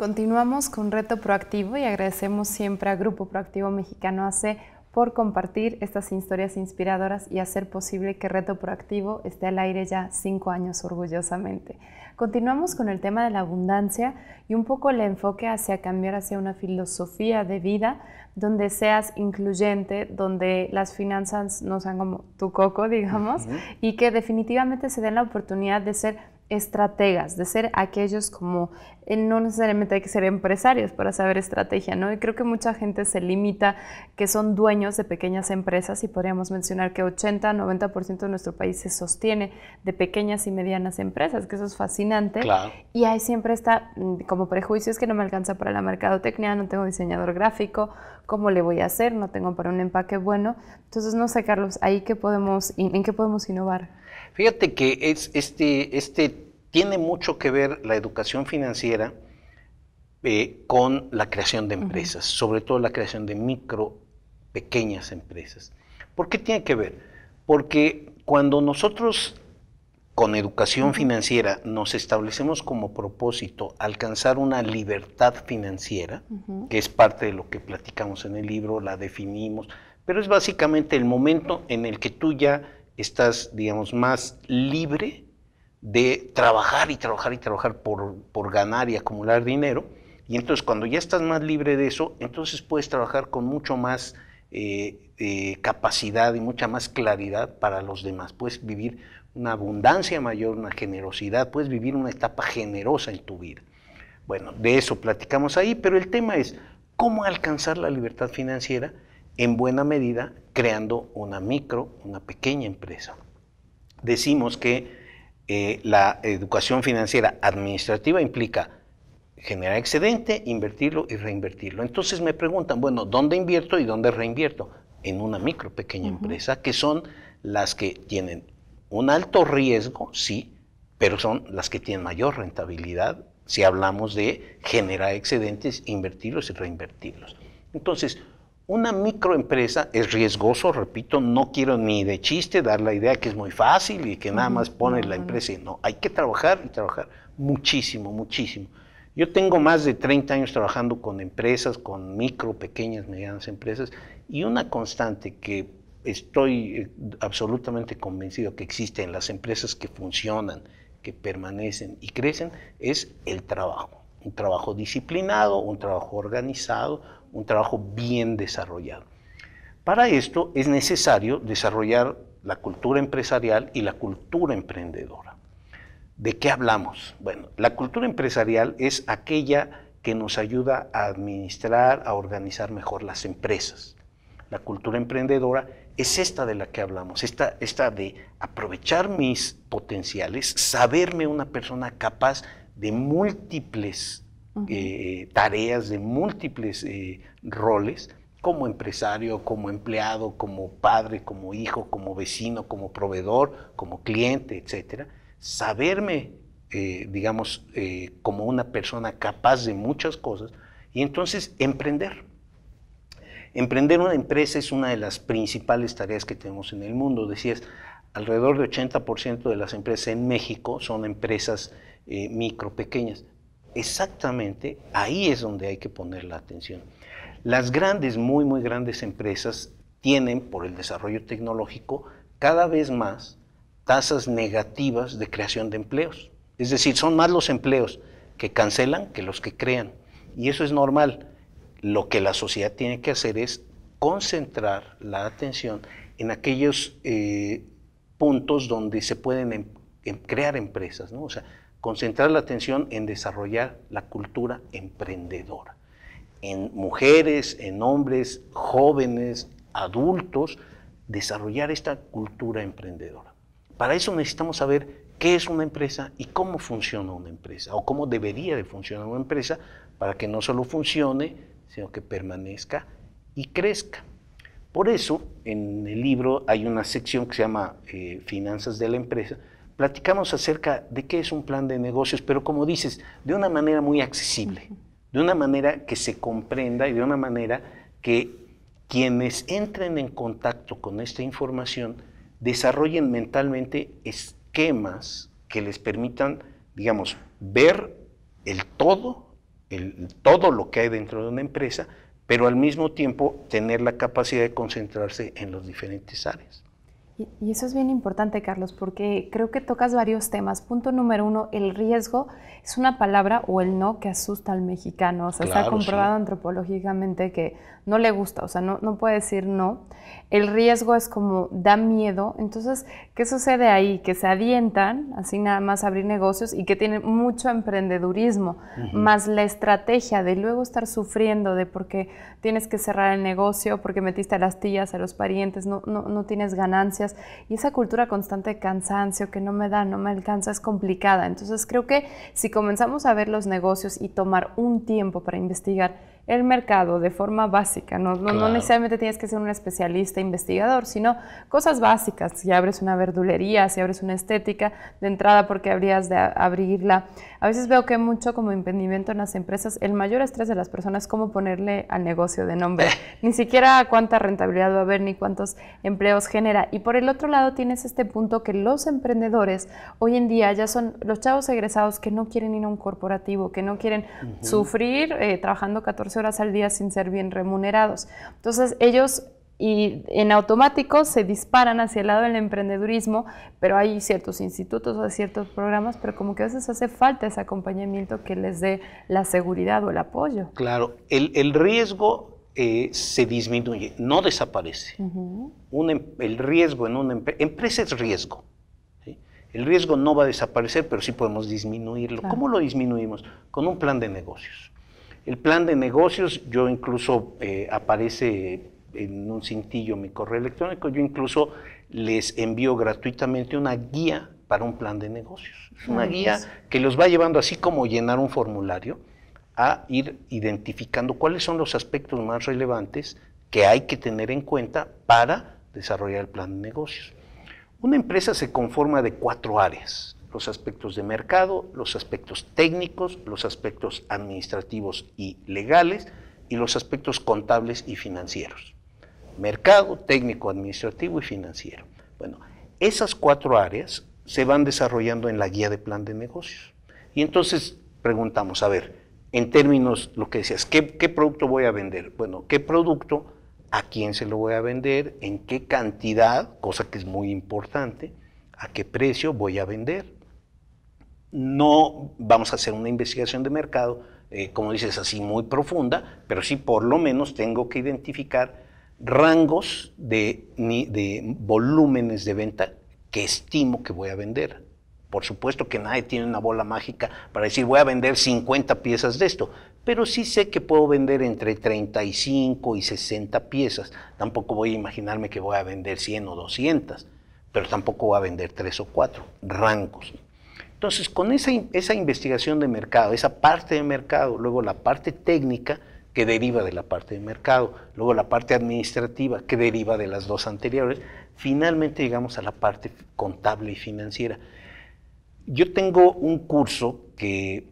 Continuamos con Reto Proactivo y agradecemos siempre a Grupo Proactivo Mexicano AC por compartir estas historias inspiradoras y hacer posible que Reto Proactivo esté al aire ya cinco años orgullosamente. Continuamos con el tema de la abundancia y un poco el enfoque hacia cambiar hacia una filosofía de vida donde seas incluyente, donde las finanzas no sean como tu coco, digamos, y que definitivamente se den la oportunidad de ser estrategas, de ser aquellos como, eh, no necesariamente hay que ser empresarios para saber estrategia, ¿no? Y creo que mucha gente se limita que son dueños de pequeñas empresas y podríamos mencionar que 80-90% de nuestro país se sostiene de pequeñas y medianas empresas, que eso es fascinante. Y ahí siempre está mm, como prejuicios que no me alcanza para la mercadotecnia, no tengo diseñador gráfico, ¿cómo le voy a hacer? No tengo para un empaque bueno. Entonces, no sé, Carlos, ahí qué podemos, ¿en qué podemos innovar? Fíjate que este, este, tiene mucho que ver la educación financiera eh, con la creación de empresas, sobre todo la creación de micro, pequeñas empresas. ¿Por qué tiene que ver? Porque cuando nosotros con educación financiera nos establecemos como propósito alcanzar una libertad financiera, que es parte de lo que platicamos en el libro, la definimos, pero es básicamente el momento en el que tú ya estás, digamos, más libre de trabajar y trabajar y trabajar por, ganar y acumular dinero. Y entonces cuando ya estás más libre de eso, entonces puedes trabajar con mucho más eh, eh, capacidad y mucha más claridad para los demás. Puedes vivir una abundancia mayor, una generosidad, puedes vivir una etapa generosa en tu vida. Bueno, de eso platicamos ahí, pero el tema es cómo alcanzar la libertad financiera en buena medida creando una micro, una pequeña empresa. Decimos que eh, la educación financiera administrativa implica generar excedente, invertirlo y reinvertirlo. Entonces me preguntan, bueno, ¿dónde invierto y dónde reinvierto? En una micro, pequeña empresa, que son las que tienen un alto riesgo, sí, pero son las que tienen mayor rentabilidad si hablamos de generar excedentes, invertirlos y reinvertirlos. Entonces, una microempresa es riesgoso, repito, no quiero ni de chiste dar la idea que es muy fácil y que nada más pone la empresa y no, hay que trabajar y trabajar muchísimo, muchísimo. Yo tengo más de 30 años trabajando con empresas, con micro, pequeñas, medianas empresas y una constante que estoy eh, absolutamente convencido que existe en las empresas que funcionan, que permanecen y crecen es el trabajo un trabajo disciplinado, un trabajo organizado, un trabajo bien desarrollado. Para esto es necesario desarrollar la cultura empresarial y la cultura emprendedora. ¿De qué hablamos? Bueno, la cultura empresarial es aquella que nos ayuda a administrar, a organizar mejor las empresas. La cultura emprendedora es esta de la que hablamos, esta, esta de aprovechar mis potenciales, saberme una persona capaz de múltiples eh, tareas, de múltiples eh, roles, como empresario, como empleado, como padre, como hijo, como vecino, como proveedor, como cliente, etc. saberme, eh, digamos, como una persona capaz de muchas cosas y entonces emprender. Emprender una empresa es una de las principales tareas que tenemos en el mundo. Decías, alrededor de 80% de las empresas en México son empresas eh, micro, pequeñas. Exactamente ahí es donde hay que poner la atención. Las grandes, muy, muy grandes empresas tienen, por el desarrollo tecnológico, cada vez más tasas negativas de creación de empleos. Es decir, son más los empleos que cancelan que los que crean. Y eso es normal. Lo que la sociedad tiene que hacer es concentrar la atención en aquellos eh, puntos donde se pueden em, em, crear empresas, O sea, concentrar la atención en desarrollar la cultura emprendedora, en mujeres, en hombres, jóvenes, adultos, desarrollar esta cultura emprendedora. Para eso necesitamos saber qué es una empresa y cómo funciona una empresa, o cómo debería de funcionar una empresa para que no solo funcione, sino que permanezca y crezca. Por eso, en el libro hay una sección que se llama eh, Finanzas de la empresa, platicamos acerca de qué es un plan de negocios, pero como dices, de una manera muy accesible, de una manera que se comprenda y de una manera que quienes entren en contacto con esta información desarrollen mentalmente esquemas que les permitan, digamos, ver el todo, el, todo lo que hay dentro de una empresa, pero al mismo tiempo tener la capacidad de concentrarse en las diferentes áreas. Y eso es bien importante, Carlos, porque creo que tocas varios temas. Punto número uno, el riesgo es una palabra o el no que asusta al mexicano. O sea, se ha comprobado antropológicamente que no le gusta, o sea, no, puede decir no. El riesgo es como da miedo. Entonces, ¿qué sucede ahí? Que se adientan, así nada más abrir negocios y que tienen mucho emprendedurismo, más la estrategia de luego estar sufriendo de porque tienes que cerrar el negocio, porque metiste a las tías, a los parientes, no, no tienes ganancias. Y esa cultura constante de cansancio que no me da, no me alcanza, es complicada. Entonces, creo que si comenzamos a ver los negocios y tomar un tiempo para investigar, el mercado de forma básica. No, necesariamente tienes que ser un especialista investigador, sino cosas básicas. Si abres una verdulería, si abres una estética, de entrada, porque habrías de abrirla? A veces veo que mucho como emprendimiento en las empresas, el mayor estrés de las personas es cómo ponerle al negocio de nombre. ni siquiera cuánta rentabilidad va a haber, ni cuántos empleos genera. Y por el otro lado tienes este punto que los emprendedores hoy en día ya son los chavos egresados que no quieren ir a un corporativo, que no quieren sufrir eh, trabajando 14 horas al día sin ser bien remunerados. Entonces ellos y en automático se disparan hacia el lado del emprendedurismo, pero hay ciertos institutos o ciertos programas, pero como que a veces hace falta ese acompañamiento que les dé la seguridad o el apoyo. Claro, el, el riesgo eh, se disminuye, no desaparece. Em, el riesgo en una empresa es riesgo. El riesgo no va a desaparecer, pero sí podemos disminuirlo. ¿Cómo lo disminuimos? Con un plan de negocios. El plan de negocios, yo incluso eh, aparece en un cintillo mi correo electrónico, yo incluso les envío gratuitamente una guía para un plan de negocios. una guía que los va llevando, así como llenar un formulario, a ir identificando cuáles son los aspectos más relevantes que hay que tener en cuenta para desarrollar el plan de negocios. Una empresa se conforma de cuatro áreas los aspectos de mercado, los aspectos técnicos, los aspectos administrativos y legales y los aspectos contables y financieros. Mercado, técnico, administrativo y financiero. Bueno, esas cuatro áreas se van desarrollando en la guía de plan de negocios. Y entonces preguntamos, a ver, en términos, lo que decías, ¿qué, qué producto voy a vender? Bueno, ¿qué producto? ¿A quién se lo voy a vender? ¿En qué cantidad? Cosa que es muy importante. ¿A qué precio voy a vender? No vamos a hacer una investigación de mercado, eh, como dices, así muy profunda, pero sí por lo menos tengo que identificar rangos de, de volúmenes de venta que estimo que voy a vender. Por supuesto que nadie tiene una bola mágica para decir voy a vender 50 piezas de esto, pero sí sé que puedo vender entre 35 y 60 piezas. Tampoco voy a imaginarme que voy a vender 100 o 200, pero tampoco voy a vender 3 o 4 rangos. Entonces, con esa, investigación de mercado, esa parte de mercado, luego la parte técnica, que deriva de la parte de mercado, luego la parte administrativa, que deriva de las dos anteriores, finalmente llegamos a la parte contable y financiera. Yo tengo un curso eh,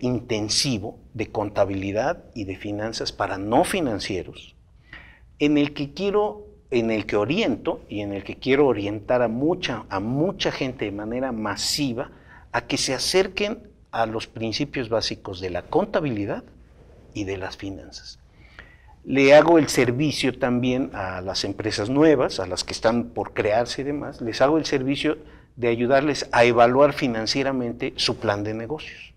intensivo de contabilidad y de finanzas para no financieros, en el que quiero, en el que oriento y en el que quiero orientar a mucha gente de manera masiva a que se acerquen a los principios básicos de la contabilidad y de las finanzas. Le hago el servicio también a las empresas nuevas, a las que están por crearse y demás, les hago el servicio de ayudarles a evaluar financieramente su plan de negocios.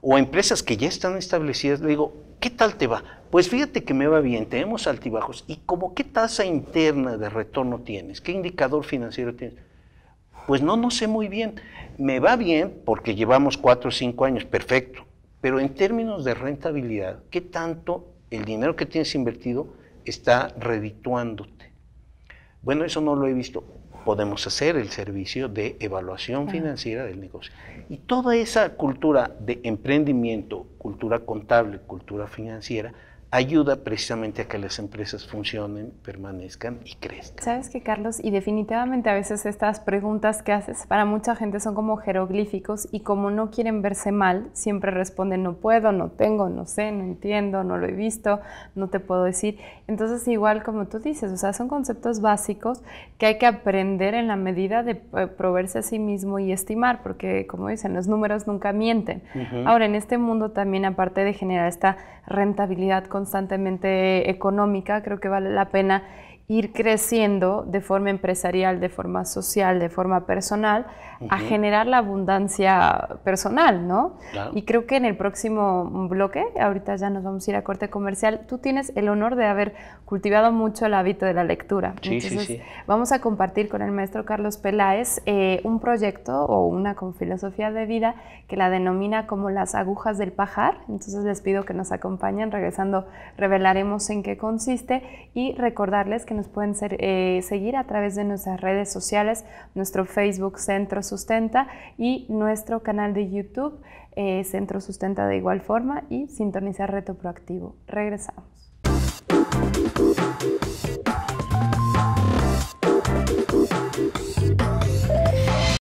O a empresas que ya están establecidas, le digo, ¿qué tal te va? Pues fíjate que me va bien, tenemos altibajos. ¿Y como qué tasa interna de retorno tienes? ¿Qué indicador financiero tienes? Pues no, no sé muy bien. Me va bien porque llevamos cuatro o cinco años, perfecto. Pero en términos de rentabilidad, ¿qué tanto el dinero que tienes invertido está redituándote? Bueno, eso no lo he visto. Podemos hacer el servicio de evaluación financiera del negocio. Y toda esa cultura de emprendimiento, cultura contable, cultura financiera, ayuda precisamente a que las empresas funcionen, permanezcan y crezcan. Sabes que Carlos, y definitivamente a veces estas preguntas que haces para mucha gente son como jeroglíficos y como no quieren verse mal, siempre responden no puedo, no tengo, no sé, no entiendo, no lo he visto, no te puedo decir. Entonces igual como tú dices, o sea, son conceptos básicos que hay que aprender en la medida de eh, proveerse a sí mismo y estimar, porque como dicen, los números nunca mienten. Ahora, en este mundo también aparte de generar esta rentabilidad constantemente económica, creo que vale la pena ir creciendo de forma empresarial, de forma social, de forma personal, a generar la abundancia personal, ¿no? Y creo que en el próximo bloque, ahorita ya nos vamos a ir a corte comercial, tú tienes el honor de haber cultivado mucho el hábito de la lectura. Entonces, Vamos a compartir con el maestro Carlos Peláez eh, un proyecto o una con filosofía de vida que la denomina como las agujas del pajar. Entonces les pido que nos acompañen, regresando revelaremos en qué consiste y recordarles que nos pueden eh, seguir a través de nuestras redes sociales, nuestro Facebook Centro Sustenta y nuestro canal de YouTube eh, Centro Sustenta de igual forma y sintonizar Reto Proactivo. Regresamos.